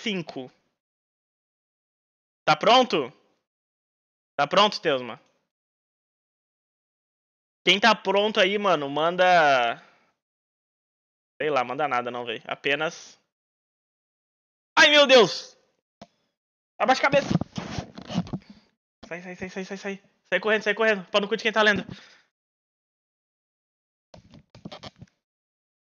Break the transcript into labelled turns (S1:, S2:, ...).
S1: 5. Tá pronto? Tá pronto, Teusma? Quem tá pronto aí, mano, manda. Sei lá, manda nada não, velho. Apenas.
S2: Ai, meu Deus! Abaixa a cabeça! Sai, sai, sai, sai, sai, sai. Sai correndo, sai correndo. Pau no cu de quem tá lendo.